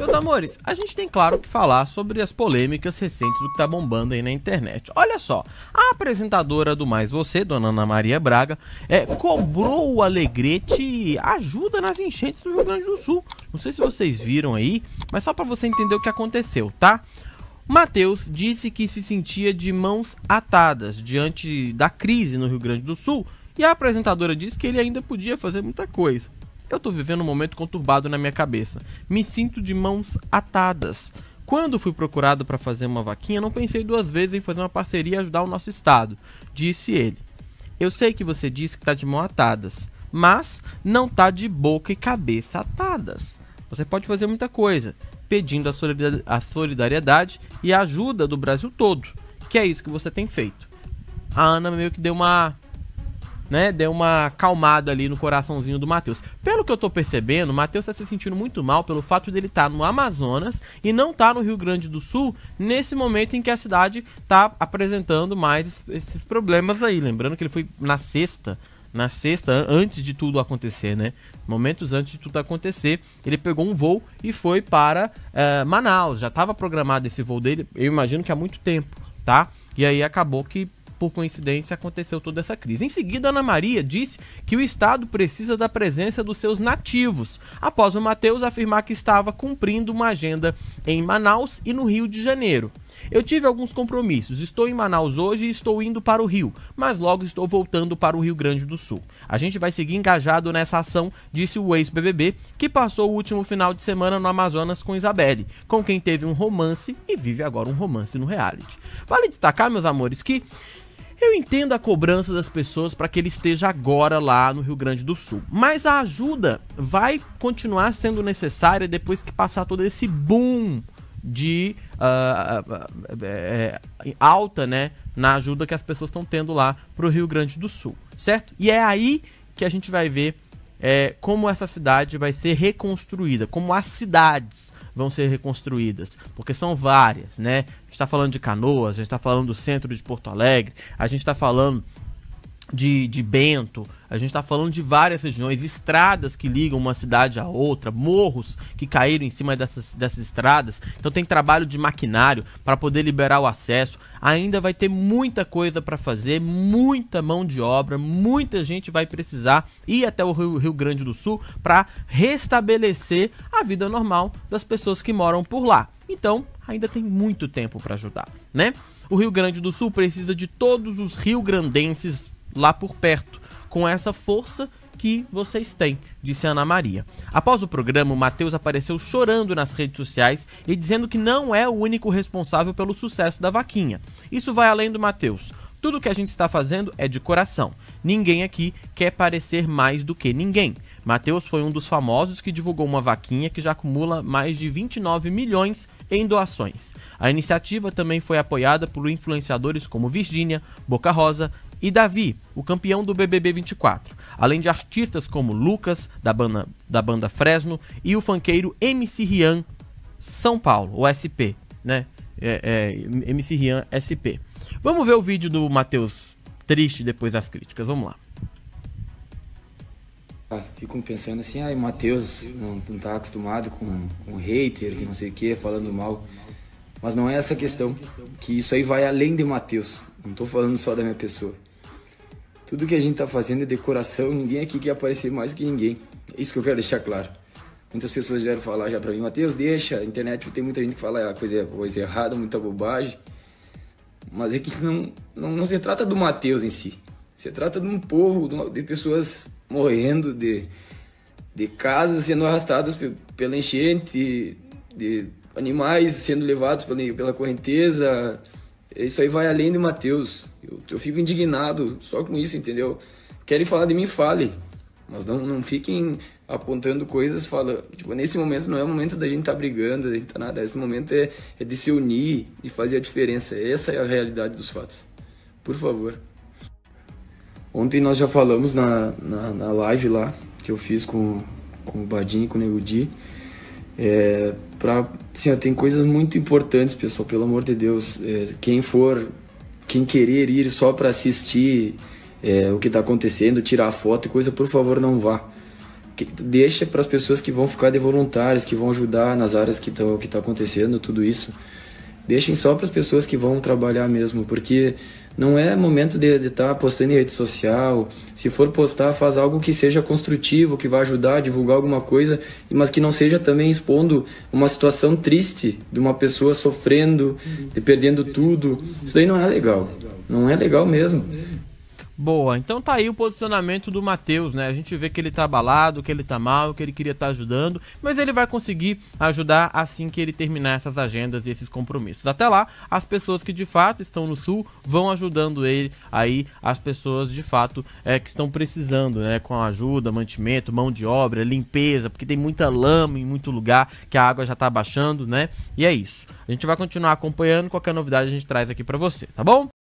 Meus amores, a gente tem claro que falar sobre as polêmicas recentes do que tá bombando aí na internet. Olha só, a apresentadora do Mais Você, dona Ana Maria Braga, é, cobrou o Alegrete ajuda nas enchentes do Rio Grande do Sul. Não sei se vocês viram aí, mas só para você entender o que aconteceu, tá? Matheus disse que se sentia de mãos atadas diante da crise no Rio Grande do Sul e a apresentadora disse que ele ainda podia fazer muita coisa. Eu tô vivendo um momento conturbado na minha cabeça. Me sinto de mãos atadas. Quando fui procurado para fazer uma vaquinha, não pensei duas vezes em fazer uma parceria e ajudar o nosso estado, disse ele. Eu sei que você disse que tá de mãos atadas, mas não tá de boca e cabeça atadas. Você pode fazer muita coisa, pedindo a solidariedade e a ajuda do Brasil todo, que é isso que você tem feito. A Ana meio que deu uma né, deu uma acalmada ali no coraçãozinho do Matheus. Pelo que eu tô percebendo, o Matheus tá se sentindo muito mal pelo fato dele estar tá no Amazonas e não tá no Rio Grande do Sul nesse momento em que a cidade tá apresentando mais esses problemas aí. Lembrando que ele foi na sexta, na sexta, antes de tudo acontecer, né? Momentos antes de tudo acontecer, ele pegou um voo e foi para uh, Manaus. Já estava programado esse voo dele, eu imagino que há muito tempo, tá? E aí acabou que por coincidência, aconteceu toda essa crise. Em seguida, Ana Maria disse que o Estado precisa da presença dos seus nativos, após o Matheus afirmar que estava cumprindo uma agenda em Manaus e no Rio de Janeiro. Eu tive alguns compromissos, estou em Manaus hoje e estou indo para o Rio, mas logo estou voltando para o Rio Grande do Sul. A gente vai seguir engajado nessa ação, disse o ex-BBB, que passou o último final de semana no Amazonas com Isabelle, com quem teve um romance e vive agora um romance no reality. Vale destacar, meus amores, que eu entendo a cobrança das pessoas para que ele esteja agora lá no Rio Grande do Sul, mas a ajuda vai continuar sendo necessária depois que passar todo esse boom de uh, uh, uh, alta, né, na ajuda que as pessoas estão tendo lá para o Rio Grande do Sul, certo? E é aí que a gente vai ver é, como essa cidade vai ser reconstruída, como as cidades vão ser reconstruídas, porque são várias, né? A gente está falando de Canoas, a gente está falando do centro de Porto Alegre, a gente está falando de, de Bento, a gente está falando de várias regiões, estradas que ligam uma cidade a outra, morros que caíram em cima dessas, dessas estradas. Então tem trabalho de maquinário para poder liberar o acesso. Ainda vai ter muita coisa para fazer, muita mão de obra, muita gente vai precisar ir até o Rio, Rio Grande do Sul para restabelecer a vida normal das pessoas que moram por lá. Então ainda tem muito tempo para ajudar, né? O Rio Grande do Sul precisa de todos os riograndenses lá por perto, com essa força que vocês têm, disse Ana Maria. Após o programa, o Matheus apareceu chorando nas redes sociais e dizendo que não é o único responsável pelo sucesso da vaquinha. Isso vai além do Matheus. Tudo que a gente está fazendo é de coração. Ninguém aqui quer parecer mais do que ninguém. Matheus foi um dos famosos que divulgou uma vaquinha que já acumula mais de 29 milhões em doações. A iniciativa também foi apoiada por influenciadores como Virgínia, Boca Rosa, e Davi, o campeão do BBB 24, além de artistas como Lucas, da banda, da banda Fresno, e o funkeiro MC Rian São Paulo, o SP, né? É, é, MC Rian SP. Vamos ver o vídeo do Matheus triste depois das críticas, vamos lá. Ah, ficam pensando assim, ai, Matheus não, não tá acostumado com um hater, que não sei o que, falando mal. Mas não é essa questão, que isso aí vai além de Matheus. Não tô falando só da minha pessoa. Tudo que a gente está fazendo é decoração, ninguém aqui quer aparecer mais que ninguém. É isso que eu quero deixar claro. Muitas pessoas vieram falar já para mim, Matheus, deixa, a internet tem muita gente que fala coisa, coisa errada, muita bobagem. Mas é que não, não, não se trata do Matheus em si. Se trata de um povo, de pessoas morrendo, de, de casas sendo arrastadas pela enchente, de animais sendo levados pela, pela correnteza. Isso aí vai além de Mateus. Eu, eu fico indignado só com isso, entendeu? Querem falar de mim, fale. Mas não, não fiquem apontando coisas, fala, tipo, nesse momento não é o momento da gente estar tá brigando, da gente tá nada, esse momento é, é de se unir e fazer a diferença. Essa é a realidade dos fatos. Por favor. Ontem nós já falamos na, na, na live lá, que eu fiz com, com o badinho e com o Negudi. É, pra, assim, ó, tem coisas muito importantes, pessoal, pelo amor de Deus. É, quem for quem querer ir só para assistir é, o que está acontecendo, tirar foto e coisa, por favor, não vá. Que, deixa para as pessoas que vão ficar de voluntários, que vão ajudar nas áreas que estão que está acontecendo, tudo isso. Deixem só para as pessoas que vão trabalhar mesmo, porque não é momento de estar tá postando em rede social. Se for postar, faz algo que seja construtivo, que vá ajudar a divulgar alguma coisa, mas que não seja também expondo uma situação triste de uma pessoa sofrendo uhum. e perdendo tudo. Isso daí não é legal. Não é legal mesmo. Boa, então tá aí o posicionamento do Matheus, né? A gente vê que ele tá abalado, que ele tá mal, que ele queria estar tá ajudando, mas ele vai conseguir ajudar assim que ele terminar essas agendas e esses compromissos. Até lá, as pessoas que de fato estão no sul vão ajudando ele aí, as pessoas de fato é, que estão precisando, né? Com ajuda, mantimento, mão de obra, limpeza, porque tem muita lama em muito lugar que a água já tá baixando, né? E é isso. A gente vai continuar acompanhando, qualquer novidade a gente traz aqui pra você, tá bom?